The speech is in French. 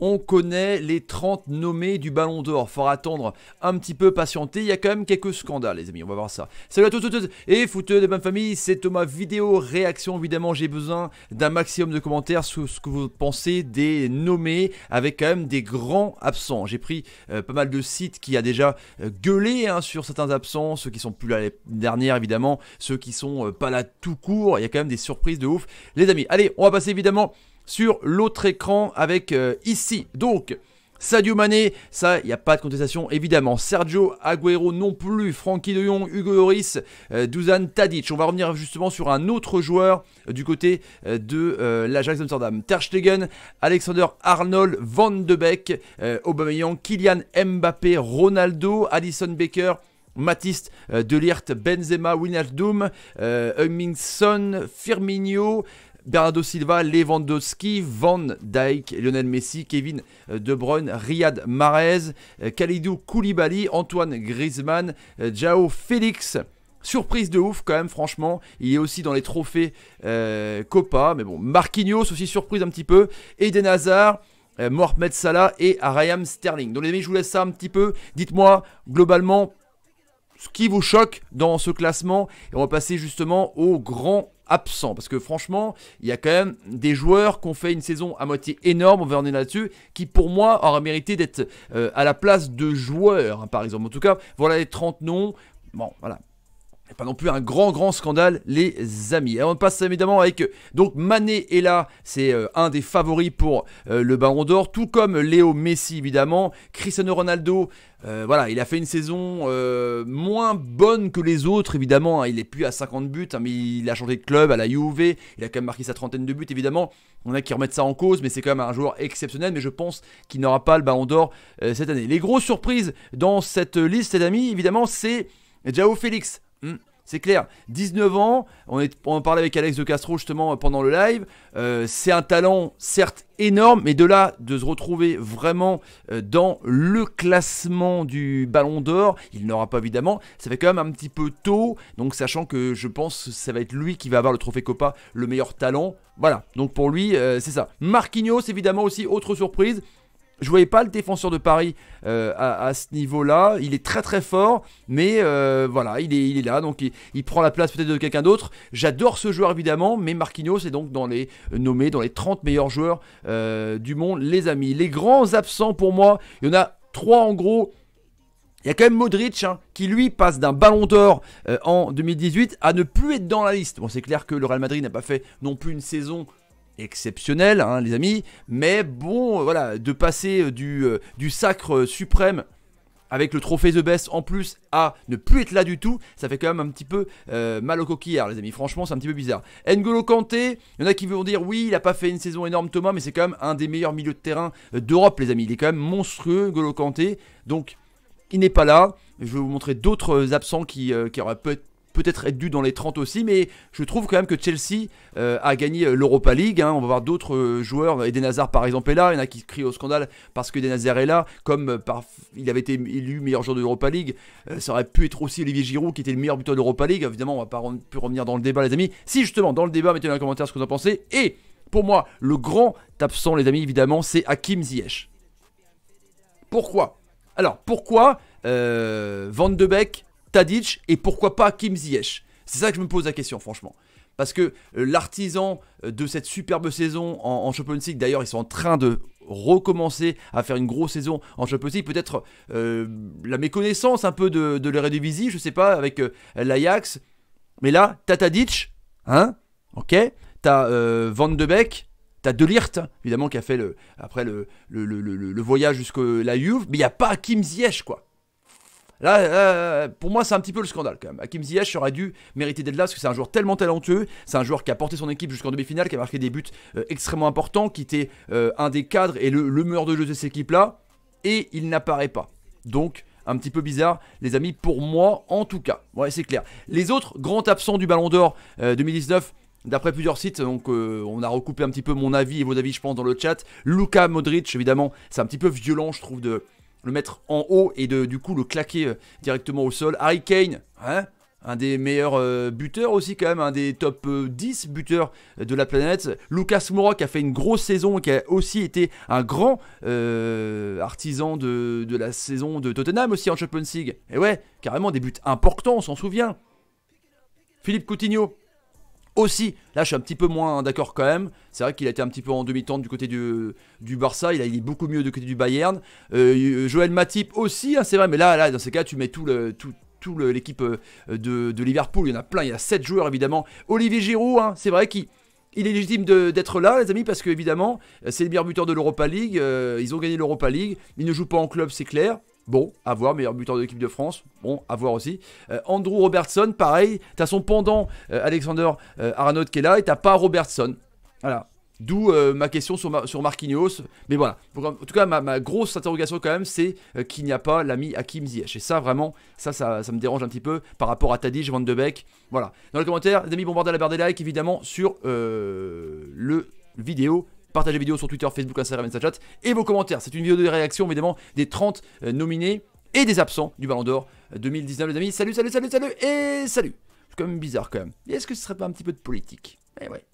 on connaît les 30 nommés du Ballon d'Or. Faut attendre un petit peu, patienter. Il y a quand même quelques scandales, les amis. On va voir ça. Salut à tous, toutes. et fouteux de bonne famille. C'est Thomas Vidéo Réaction. Évidemment, j'ai besoin d'un maximum de commentaires sur ce que vous pensez des nommés avec quand même des grands absents. J'ai pris euh, pas mal de sites qui a déjà euh, gueulé hein, sur certains absents, ceux qui sont plus là dernière évidemment, ceux qui sont euh, pas là tout court. Il y a quand même des surprises de ouf, les amis. Allez, on va passer évidemment sur l'autre écran avec euh, ici. Donc, Sadio Mané, ça, il n'y a pas de contestation, évidemment. Sergio Aguero non plus, Frankie de Jong, Hugo Loris, euh, Dusan Tadic. On va revenir justement sur un autre joueur euh, du côté de de l'Ajax Amsterdam. Ter Stegen, Alexander Arnold, Van de Beek, Aubameyang, Kylian Mbappé, Ronaldo, Alison Baker, Matiste, Delirte, Benzema, Winaldum, Hummingson, Firmino, Bernardo Silva, Lewandowski, Van Dijk, Lionel Messi, Kevin euh, De Bruyne, Riyad Mahrez, euh, Khalidou Koulibaly, Antoine Griezmann, euh, Jao Félix. Surprise de ouf quand même, franchement. Il est aussi dans les trophées Copa. Mais bon, Marquinhos aussi surprise un petit peu. Eden Hazard. Mohamed Salah et Ryan Sterling. Donc les amis, je vous laisse ça un petit peu. Dites-moi globalement ce qui vous choque dans ce classement. Et on va passer justement au grand absent. Parce que franchement, il y a quand même des joueurs qui ont fait une saison à moitié énorme, on va aller là-dessus, qui pour moi auraient mérité d'être euh, à la place de joueurs, hein, par exemple. En tout cas, voilà les 30 noms. Bon, voilà pas non plus un grand grand scandale les amis. on passe évidemment avec donc Mané est là, c'est euh, un des favoris pour euh, le Baron d'Or, tout comme Léo Messi évidemment, Cristiano Ronaldo. Euh, voilà, il a fait une saison moins bonne que les autres, évidemment. Hein. il est plus à 50 buts, hein, mais il a changé de club à la UV. Il a quand même marqué sa trentaine de buts, évidemment. On a qui remettent ça en cause, mais c'est quand même un joueur exceptionnel. Mais je pense qu'il n'aura pas le Ballon d'Or cette année. Les grosses surprises dans cette liste, les amis, évidemment, c'est Jao Félix. Hmm. C'est clair, 19 ans, on, est, on en parlait avec Alex de Castro justement pendant le live, euh, c'est un talent certes énorme, mais de là, de se retrouver vraiment euh, dans le classement du ballon d'or, il n'aura pas évidemment, ça fait quand même un petit peu tôt, donc sachant que je pense que ça va être lui qui va avoir le trophée Copa, le meilleur talent, voilà, donc pour lui euh, c'est ça. Marquinhos évidemment aussi, autre surprise, je voyais pas le défenseur de Paris euh, à, ce niveau-là. Il est très très fort, mais euh, voilà, il est, là, donc il, prend la place peut-être de quelqu'un d'autre. J'adore ce joueur évidemment, mais Marquinhos est donc dans les euh, dans les 30 meilleurs joueurs du monde, les amis. Les grands absents pour moi, il y en a trois en gros. Il y a quand même Modric hein, qui lui passe d'un ballon d'or en 2018 à ne plus être dans la liste. Bon, c'est clair que le Real Madrid n'a pas fait non plus une saison exceptionnel, hein, les amis. Mais bon, euh, voilà, de passer euh, du, euh, du sacre suprême avec le trophée The Best en plus à ne plus être là du tout, ça fait quand même un petit peu mal au coquillard, hein, les amis. Franchement, c'est un petit peu bizarre. N'Golo Kanté, il y en a qui vont dire oui, il a pas fait une saison énorme, Thomas, mais c'est quand même un des meilleurs milieux de terrain d'Europe, les amis. Il est quand même monstrueux, N'Golo Kanté. Donc, il n'est pas là. Je vais vous montrer d'autres absents qui, qui auraient peut-être peut-être être dû dans les 30 aussi, mais je trouve quand même que Chelsea euh, a gagné euh, l'Europa League. Hein. On va voir d'autres euh, joueurs, Eden Hazard par exemple est là, il y en a qui crient au scandale parce que Eden est là, comme il avait été élu meilleur joueur de l'Europa League, ça aurait pu être aussi Olivier Giroud qui était le meilleur buteur de l'Europa League. Évidemment, on va pas revenir dans le débat les amis. Si justement, dans le débat, mettez dans les commentaires ce que vous en pensez. Et pour moi, le grand absent les amis, évidemment, c'est Hakim Ziyech. Pourquoi alors pourquoi Van de Beek et pourquoi pas Kim Ziyech C'est ça que je me pose la question, franchement. Parce que euh, l'artisan euh, de cette superbe saison en, en Champions League, d'ailleurs, ils sont en train de recommencer à faire une grosse saison en Champions League. Peut-être euh, la méconnaissance un peu de, de l'Eredivisie, je sais pas, avec l'Ajax. Mais là, t'as Tadic, hein Ok T'as Van de Beek, T'as Delirte, évidemment, qui a fait le, après le, le, le voyage jusqu'à la Juve, mais il n'y a pas Kim Ziyech, quoi. Là, euh, euh, pour moi, c'est un petit peu le scandale quand même. Hakim Ziyech aurait dû mériter d'être là parce que c'est un joueur tellement talentueux. C'est un joueur qui a porté son équipe jusqu'en demi-finale, qui a marqué des buts euh, extrêmement importants, qui était un des cadres et le, le meilleur de jeu de cette équipe-là. Et il n'apparaît pas. Donc, un petit peu bizarre, les amis, pour moi, en tout cas. Ouais, c'est clair. Les autres grands absents du Ballon d'Or 2019, D'après plusieurs sites, donc on a recoupé un petit peu mon avis et vos avis, je pense, dans le chat. Luca Modric, évidemment, c'est un petit peu violent, je trouve, de, le mettre en haut et de, du coup le claquer euh, directement au sol. Harry Kane, hein, un des meilleurs euh, buteurs aussi quand même, un des top 10 euh, buteurs de la planète. Lucas Moura qui a fait une grosse saison et qui a aussi été un grand artisan de, de, la saison de Tottenham aussi en Champions League. Et ouais, carrément des buts importants, on s'en souvient. Philippe Coutinho, aussi. Là, je suis un petit peu moins d'accord quand même. C'est vrai qu'il a été un petit peu en demi-temps du côté du, du Barça. Il, a, est beaucoup mieux du côté du Bayern. Euh, Joël Matip aussi, hein, c'est vrai. Mais là, là, dans ces cas, tu mets tout le. Tout, l'équipe euh, de, Liverpool, il y en a plein, il y a 7 joueurs évidemment. Olivier Giroud, hein, c'est vrai qu'il il est légitime d'être là, les amis, parce que évidemment, c'est le meilleur buteur de l'Europa League. Euh, ils ont gagné l'Europa League. ils ne jouent pas en club, c'est clair. Bon, à voir, meilleur buteur de l'équipe de France. Bon, à voir aussi. Euh, Andrew Robertson, pareil. T'as son pendant, euh, Alexander euh, Arnaud, qui est là, et t'as pas Robertson. Voilà. D'où ma question sur, sur, Marquinhos. Mais voilà. En tout cas, ma, grosse interrogation, quand même, c'est qu'il n'y a pas l'ami Hakim Ziyech. Et ça, vraiment, ça, ça, ça, me dérange un petit peu par rapport à Tadij Van de Beek. Voilà. Dans les commentaires, les amis, bombardez la barre des likes, évidemment, sur le vidéo partagez la vidéo sur Twitter, Facebook, Instagram, Snapchat et vos commentaires. C'est une vidéo de réaction évidemment des 30 euh, nominés et des absents du Ballon d'Or 2019 euh, les amis. Salut, salut, salut, salut et salut. C'est quand même bizarre quand même. Est-ce que ce serait pas un petit peu de politique Eh ouais.